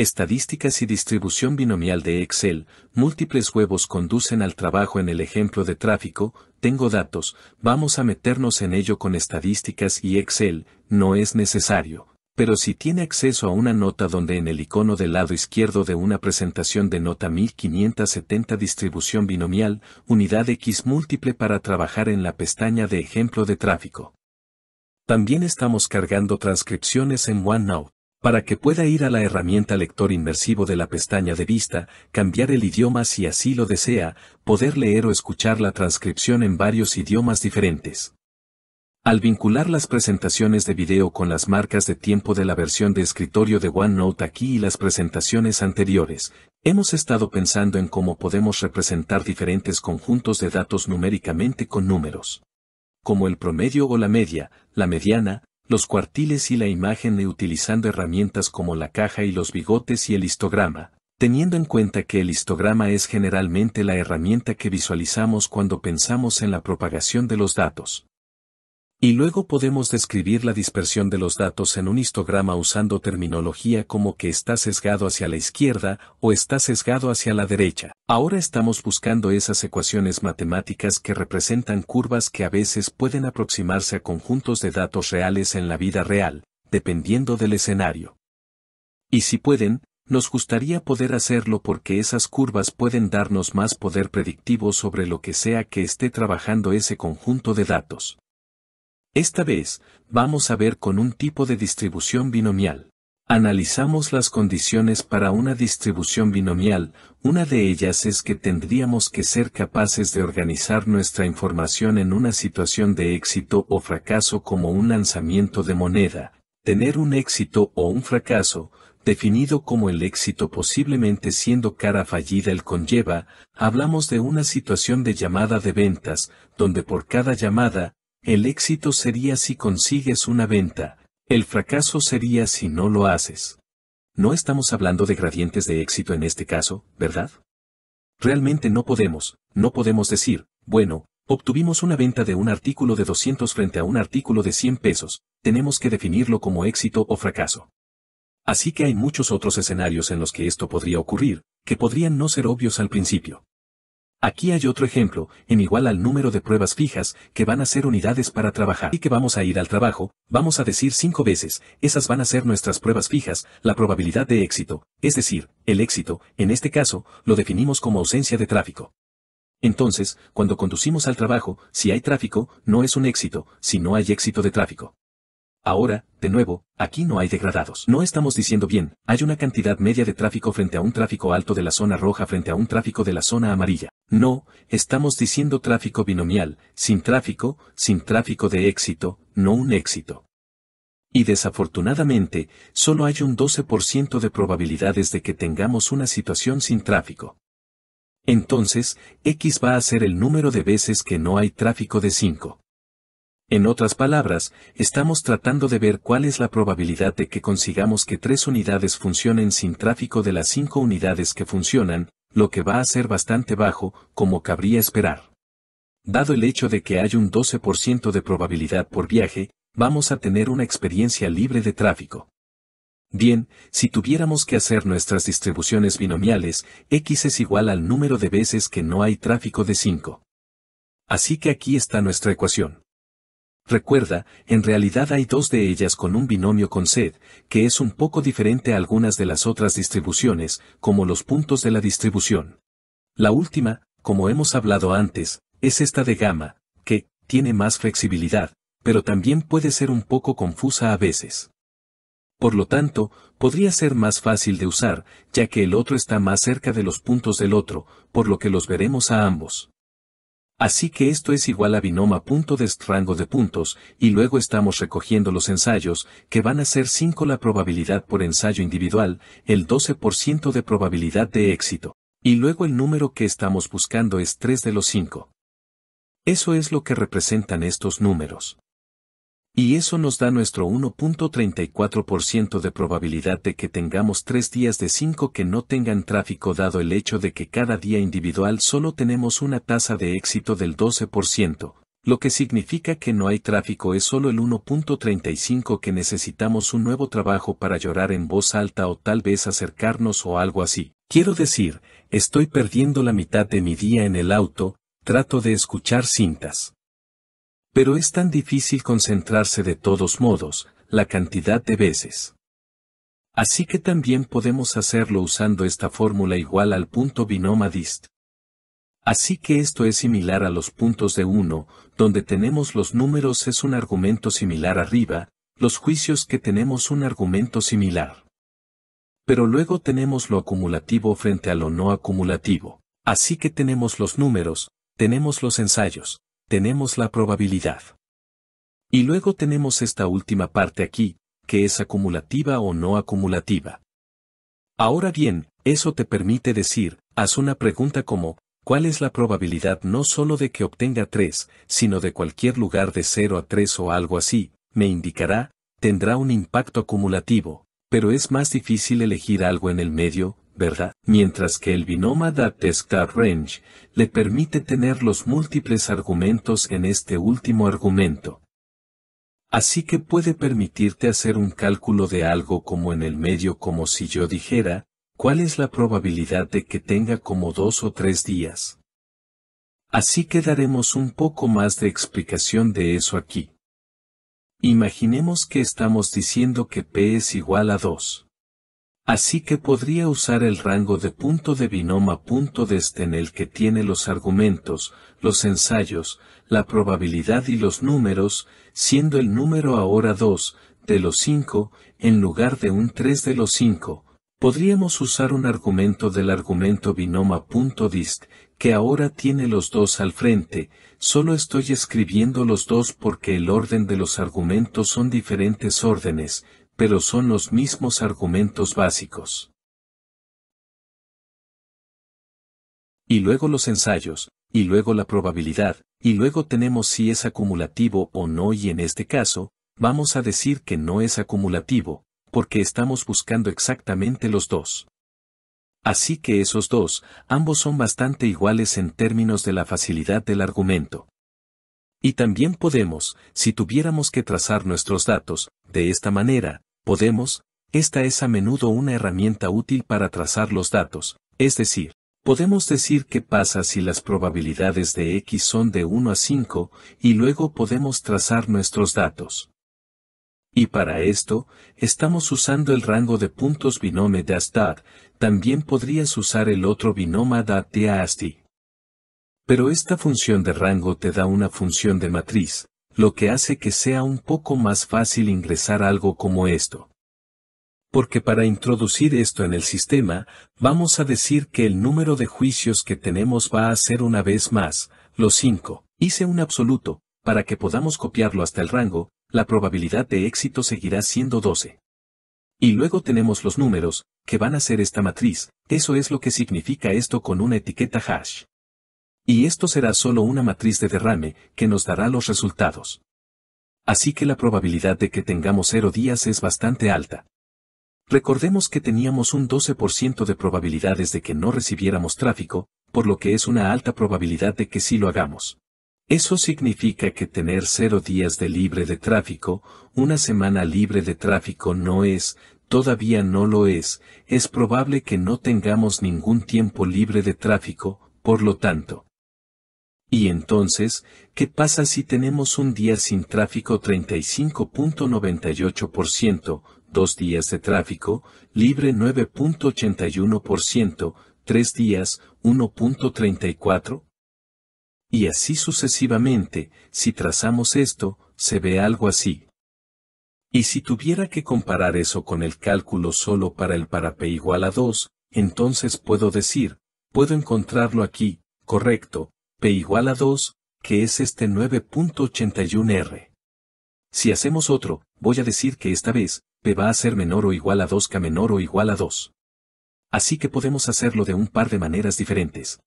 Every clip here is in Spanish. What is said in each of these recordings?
Estadísticas y distribución binomial de Excel, múltiples huevos conducen al trabajo en el ejemplo de tráfico, tengo datos, vamos a meternos en ello con estadísticas y Excel, no es necesario, pero si tiene acceso a una nota donde en el icono del lado izquierdo de una presentación de nota 1570 distribución binomial, unidad X múltiple para trabajar en la pestaña de ejemplo de tráfico. También estamos cargando transcripciones en OneNote. Para que pueda ir a la herramienta lector inmersivo de la pestaña de vista, cambiar el idioma si así lo desea, poder leer o escuchar la transcripción en varios idiomas diferentes. Al vincular las presentaciones de video con las marcas de tiempo de la versión de escritorio de OneNote aquí y las presentaciones anteriores, hemos estado pensando en cómo podemos representar diferentes conjuntos de datos numéricamente con números. Como el promedio o la media, la mediana, los cuartiles y la imagen de utilizando herramientas como la caja y los bigotes y el histograma, teniendo en cuenta que el histograma es generalmente la herramienta que visualizamos cuando pensamos en la propagación de los datos. Y luego podemos describir la dispersión de los datos en un histograma usando terminología como que está sesgado hacia la izquierda o está sesgado hacia la derecha. Ahora estamos buscando esas ecuaciones matemáticas que representan curvas que a veces pueden aproximarse a conjuntos de datos reales en la vida real, dependiendo del escenario. Y si pueden, nos gustaría poder hacerlo porque esas curvas pueden darnos más poder predictivo sobre lo que sea que esté trabajando ese conjunto de datos. Esta vez, vamos a ver con un tipo de distribución binomial. Analizamos las condiciones para una distribución binomial, una de ellas es que tendríamos que ser capaces de organizar nuestra información en una situación de éxito o fracaso como un lanzamiento de moneda, tener un éxito o un fracaso, definido como el éxito posiblemente siendo cara fallida el conlleva, hablamos de una situación de llamada de ventas, donde por cada llamada, el éxito sería si consigues una venta, el fracaso sería si no lo haces. No estamos hablando de gradientes de éxito en este caso, ¿verdad? Realmente no podemos, no podemos decir, bueno, obtuvimos una venta de un artículo de 200 frente a un artículo de 100 pesos, tenemos que definirlo como éxito o fracaso. Así que hay muchos otros escenarios en los que esto podría ocurrir, que podrían no ser obvios al principio. Aquí hay otro ejemplo, en igual al número de pruebas fijas, que van a ser unidades para trabajar y que vamos a ir al trabajo, vamos a decir cinco veces, esas van a ser nuestras pruebas fijas, la probabilidad de éxito, es decir, el éxito, en este caso, lo definimos como ausencia de tráfico. Entonces, cuando conducimos al trabajo, si hay tráfico, no es un éxito, si no hay éxito de tráfico. Ahora, de nuevo, aquí no hay degradados. No estamos diciendo bien, hay una cantidad media de tráfico frente a un tráfico alto de la zona roja frente a un tráfico de la zona amarilla. No, estamos diciendo tráfico binomial, sin tráfico, sin tráfico de éxito, no un éxito. Y desafortunadamente, solo hay un 12% de probabilidades de que tengamos una situación sin tráfico. Entonces, X va a ser el número de veces que no hay tráfico de 5. En otras palabras, estamos tratando de ver cuál es la probabilidad de que consigamos que tres unidades funcionen sin tráfico de las cinco unidades que funcionan, lo que va a ser bastante bajo, como cabría esperar. Dado el hecho de que hay un 12% de probabilidad por viaje, vamos a tener una experiencia libre de tráfico. Bien, si tuviéramos que hacer nuestras distribuciones binomiales, x es igual al número de veces que no hay tráfico de 5. Así que aquí está nuestra ecuación. Recuerda, en realidad hay dos de ellas con un binomio con sed, que es un poco diferente a algunas de las otras distribuciones, como los puntos de la distribución. La última, como hemos hablado antes, es esta de gamma, que tiene más flexibilidad, pero también puede ser un poco confusa a veces. Por lo tanto, podría ser más fácil de usar, ya que el otro está más cerca de los puntos del otro, por lo que los veremos a ambos. Así que esto es igual a binoma punto de rango de puntos, y luego estamos recogiendo los ensayos, que van a ser 5 la probabilidad por ensayo individual, el 12% de probabilidad de éxito. Y luego el número que estamos buscando es 3 de los 5. Eso es lo que representan estos números. Y eso nos da nuestro 1.34% de probabilidad de que tengamos tres días de 5 que no tengan tráfico dado el hecho de que cada día individual solo tenemos una tasa de éxito del 12%, lo que significa que no hay tráfico es solo el 1.35 que necesitamos un nuevo trabajo para llorar en voz alta o tal vez acercarnos o algo así. Quiero decir, estoy perdiendo la mitad de mi día en el auto, trato de escuchar cintas. Pero es tan difícil concentrarse de todos modos, la cantidad de veces. Así que también podemos hacerlo usando esta fórmula igual al punto binomadist. Así que esto es similar a los puntos de 1, donde tenemos los números es un argumento similar arriba, los juicios que tenemos un argumento similar. Pero luego tenemos lo acumulativo frente a lo no acumulativo. Así que tenemos los números, tenemos los ensayos, tenemos la probabilidad. Y luego tenemos esta última parte aquí, que es acumulativa o no acumulativa. Ahora bien, eso te permite decir, haz una pregunta como, ¿cuál es la probabilidad no solo de que obtenga 3, sino de cualquier lugar de 0 a 3 o algo así? Me indicará, tendrá un impacto acumulativo, pero es más difícil elegir algo en el medio, ¿verdad? Mientras que el binoma dAppTest-range le permite tener los múltiples argumentos en este último argumento. Así que puede permitirte hacer un cálculo de algo como en el medio como si yo dijera, ¿cuál es la probabilidad de que tenga como dos o tres días? Así que daremos un poco más de explicación de eso aquí. Imaginemos que estamos diciendo que P es igual a 2. Así que podría usar el rango de punto de binoma punto este en el que tiene los argumentos, los ensayos, la probabilidad y los números, siendo el número ahora 2, de los 5, en lugar de un 3 de los 5. Podríamos usar un argumento del argumento binoma.dist, este, que ahora tiene los dos al frente, solo estoy escribiendo los dos porque el orden de los argumentos son diferentes órdenes, pero son los mismos argumentos básicos. Y luego los ensayos, y luego la probabilidad, y luego tenemos si es acumulativo o no y en este caso, vamos a decir que no es acumulativo, porque estamos buscando exactamente los dos. Así que esos dos, ambos son bastante iguales en términos de la facilidad del argumento. Y también podemos, si tuviéramos que trazar nuestros datos, de esta manera, Podemos, esta es a menudo una herramienta útil para trazar los datos, es decir, podemos decir qué pasa si las probabilidades de X son de 1 a 5, y luego podemos trazar nuestros datos. Y para esto, estamos usando el rango de puntos binome de también podrías usar el otro binoma de Pero esta función de rango te da una función de matriz, lo que hace que sea un poco más fácil ingresar algo como esto. Porque para introducir esto en el sistema, vamos a decir que el número de juicios que tenemos va a ser una vez más, los 5. Hice un absoluto, para que podamos copiarlo hasta el rango, la probabilidad de éxito seguirá siendo 12. Y luego tenemos los números, que van a ser esta matriz, eso es lo que significa esto con una etiqueta hash y esto será solo una matriz de derrame que nos dará los resultados. Así que la probabilidad de que tengamos cero días es bastante alta. Recordemos que teníamos un 12% de probabilidades de que no recibiéramos tráfico, por lo que es una alta probabilidad de que sí lo hagamos. Eso significa que tener cero días de libre de tráfico, una semana libre de tráfico no es, todavía no lo es, es probable que no tengamos ningún tiempo libre de tráfico, por lo tanto, y entonces, ¿qué pasa si tenemos un día sin tráfico 35.98%, dos días de tráfico, libre 9.81%, tres días 1.34%? Y así sucesivamente, si trazamos esto, se ve algo así. Y si tuviera que comparar eso con el cálculo solo para el parape igual a 2, entonces puedo decir, puedo encontrarlo aquí, correcto, P igual a 2, que es este 9.81R. Si hacemos otro, voy a decir que esta vez, P va a ser menor o igual a 2K menor o igual a 2. Así que podemos hacerlo de un par de maneras diferentes.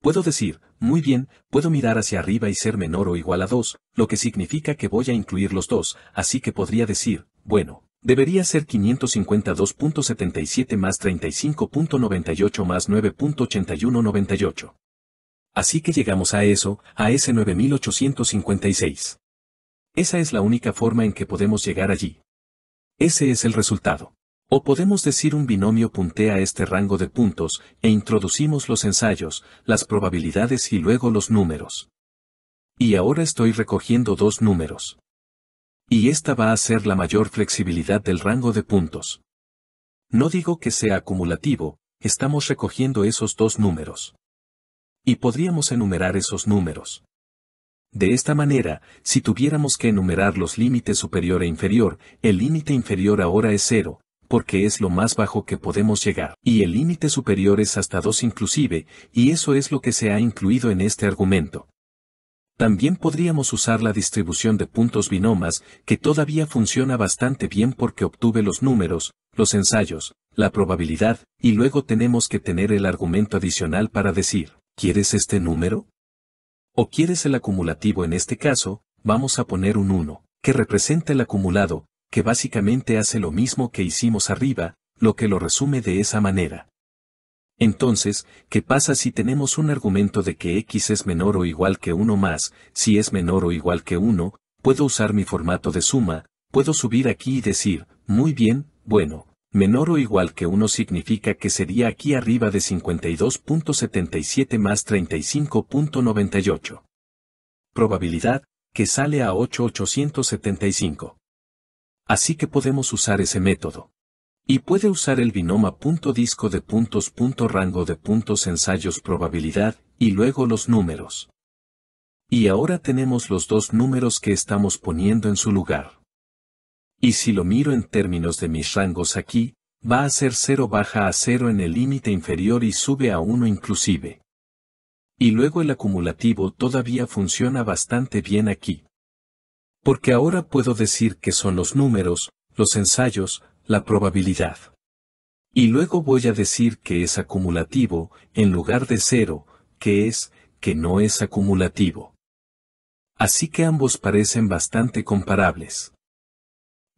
Puedo decir, muy bien, puedo mirar hacia arriba y ser menor o igual a 2, lo que significa que voy a incluir los dos, así que podría decir, bueno, debería ser 552.77 más 35.98 más 9.8198. Así que llegamos a eso, a ese 9856. Esa es la única forma en que podemos llegar allí. Ese es el resultado. O podemos decir un binomio puntea este rango de puntos e introducimos los ensayos, las probabilidades y luego los números. Y ahora estoy recogiendo dos números. Y esta va a ser la mayor flexibilidad del rango de puntos. No digo que sea acumulativo, estamos recogiendo esos dos números. Y podríamos enumerar esos números. De esta manera, si tuviéramos que enumerar los límites superior e inferior, el límite inferior ahora es cero, porque es lo más bajo que podemos llegar, y el límite superior es hasta 2 inclusive, y eso es lo que se ha incluido en este argumento. También podríamos usar la distribución de puntos binomas, que todavía funciona bastante bien porque obtuve los números, los ensayos, la probabilidad, y luego tenemos que tener el argumento adicional para decir, ¿Quieres este número? ¿O quieres el acumulativo en este caso? Vamos a poner un 1, que representa el acumulado, que básicamente hace lo mismo que hicimos arriba, lo que lo resume de esa manera. Entonces, ¿qué pasa si tenemos un argumento de que x es menor o igual que 1 más? Si es menor o igual que 1, puedo usar mi formato de suma, puedo subir aquí y decir, muy bien, bueno, menor o igual que 1 significa que sería aquí arriba de 52.77 más 35.98. Probabilidad, que sale a 8.875. Así que podemos usar ese método. Y puede usar el binoma punto disco de puntos punto rango de puntos ensayos probabilidad, y luego los números. Y ahora tenemos los dos números que estamos poniendo en su lugar. Y si lo miro en términos de mis rangos aquí, va a ser 0 baja a 0 en el límite inferior y sube a 1 inclusive. Y luego el acumulativo todavía funciona bastante bien aquí. Porque ahora puedo decir que son los números, los ensayos, la probabilidad. Y luego voy a decir que es acumulativo, en lugar de cero, que es, que no es acumulativo. Así que ambos parecen bastante comparables.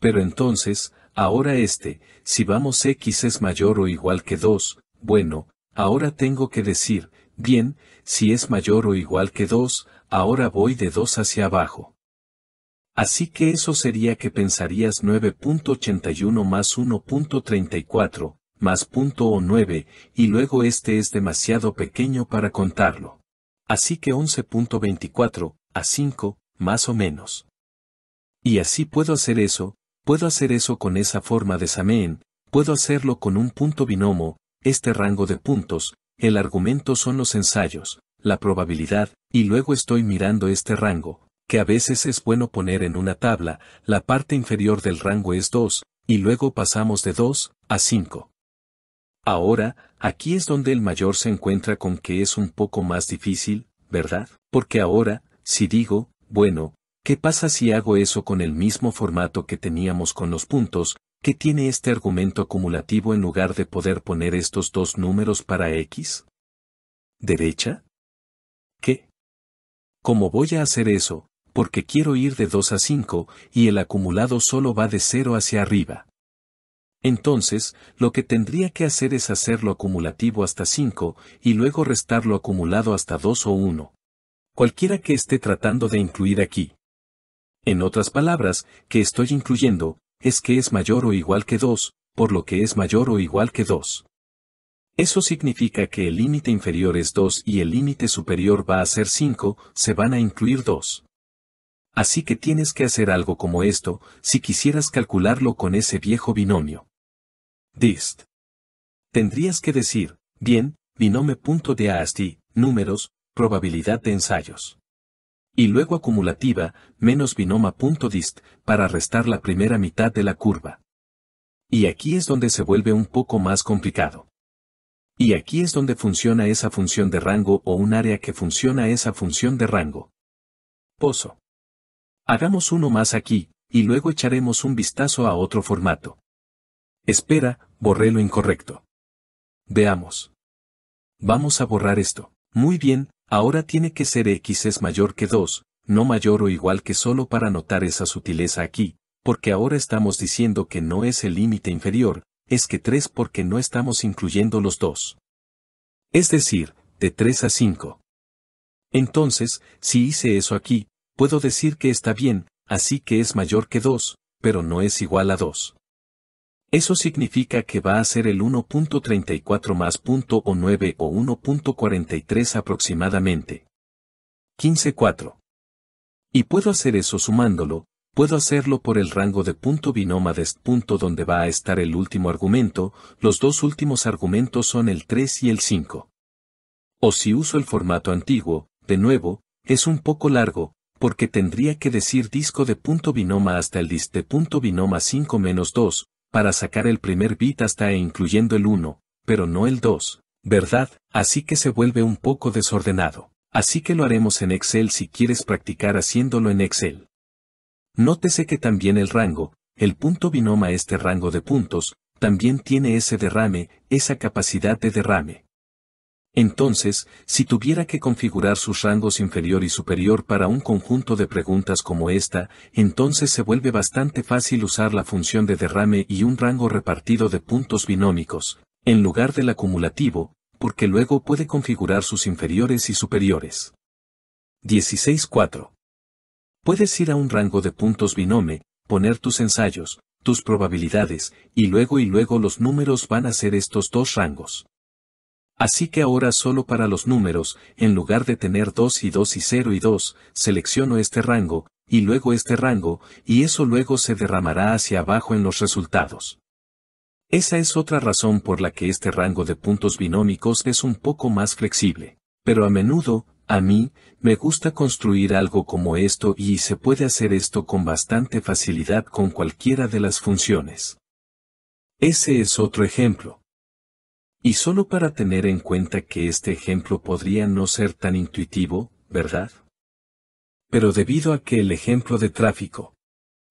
Pero entonces, ahora este, si vamos x es mayor o igual que 2, bueno, ahora tengo que decir, bien, si es mayor o igual que 2, ahora voy de 2 hacia abajo. Así que eso sería que pensarías 9.81 más 1.34, más punto y luego este es demasiado pequeño para contarlo. Así que 11.24, a 5, más o menos. Y así puedo hacer eso, puedo hacer eso con esa forma de Sameen, puedo hacerlo con un punto binomo, este rango de puntos, el argumento son los ensayos, la probabilidad, y luego estoy mirando este rango, que a veces es bueno poner en una tabla, la parte inferior del rango es 2, y luego pasamos de 2 a 5. Ahora, aquí es donde el mayor se encuentra con que es un poco más difícil, ¿verdad? Porque ahora, si digo, bueno, ¿Qué pasa si hago eso con el mismo formato que teníamos con los puntos, que tiene este argumento acumulativo en lugar de poder poner estos dos números para x? ¿Derecha? ¿Qué? ¿Cómo voy a hacer eso? Porque quiero ir de 2 a 5, y el acumulado solo va de 0 hacia arriba. Entonces, lo que tendría que hacer es hacerlo acumulativo hasta 5, y luego restarlo acumulado hasta 2 o 1. Cualquiera que esté tratando de incluir aquí. En otras palabras, que estoy incluyendo, es que es mayor o igual que 2, por lo que es mayor o igual que 2. Eso significa que el límite inferior es 2 y el límite superior va a ser 5, se van a incluir 2. Así que tienes que hacer algo como esto, si quisieras calcularlo con ese viejo binomio. Dist. Tendrías que decir, bien, ASTI, números, probabilidad de ensayos y luego acumulativa, menos binoma.dist, para restar la primera mitad de la curva. Y aquí es donde se vuelve un poco más complicado. Y aquí es donde funciona esa función de rango o un área que funciona esa función de rango. Pozo. Hagamos uno más aquí, y luego echaremos un vistazo a otro formato. Espera, borré lo incorrecto. Veamos. Vamos a borrar esto. Muy bien, Ahora tiene que ser x es mayor que 2, no mayor o igual que solo para notar esa sutileza aquí, porque ahora estamos diciendo que no es el límite inferior, es que 3 porque no estamos incluyendo los dos. Es decir, de 3 a 5. Entonces, si hice eso aquí, puedo decir que está bien, así que es mayor que 2, pero no es igual a 2. Eso significa que va a ser el 1.34 más punto o 9 o 1.43 aproximadamente. 15.4. Y puedo hacer eso sumándolo, puedo hacerlo por el rango de punto binomades punto donde va a estar el último argumento, los dos últimos argumentos son el 3 y el 5. O si uso el formato antiguo, de nuevo, es un poco largo, porque tendría que decir disco de punto binoma hasta el dist de punto binoma 5 menos 2, para sacar el primer bit hasta e incluyendo el 1, pero no el 2, ¿verdad? Así que se vuelve un poco desordenado. Así que lo haremos en Excel si quieres practicar haciéndolo en Excel. Nótese que también el rango, el punto binoma este rango de puntos, también tiene ese derrame, esa capacidad de derrame. Entonces, si tuviera que configurar sus rangos inferior y superior para un conjunto de preguntas como esta, entonces se vuelve bastante fácil usar la función de derrame y un rango repartido de puntos binómicos, en lugar del acumulativo, porque luego puede configurar sus inferiores y superiores. 16.4. Puedes ir a un rango de puntos binome, poner tus ensayos, tus probabilidades, y luego y luego los números van a ser estos dos rangos. Así que ahora solo para los números, en lugar de tener 2 y 2 y 0 y 2, selecciono este rango, y luego este rango, y eso luego se derramará hacia abajo en los resultados. Esa es otra razón por la que este rango de puntos binómicos es un poco más flexible. Pero a menudo, a mí, me gusta construir algo como esto y se puede hacer esto con bastante facilidad con cualquiera de las funciones. Ese es otro ejemplo. Y solo para tener en cuenta que este ejemplo podría no ser tan intuitivo, ¿verdad? Pero debido a que el ejemplo de tráfico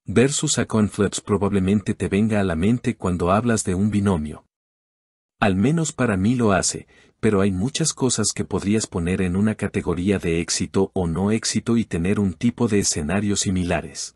versus a conflicts probablemente te venga a la mente cuando hablas de un binomio. Al menos para mí lo hace, pero hay muchas cosas que podrías poner en una categoría de éxito o no éxito y tener un tipo de escenarios similares.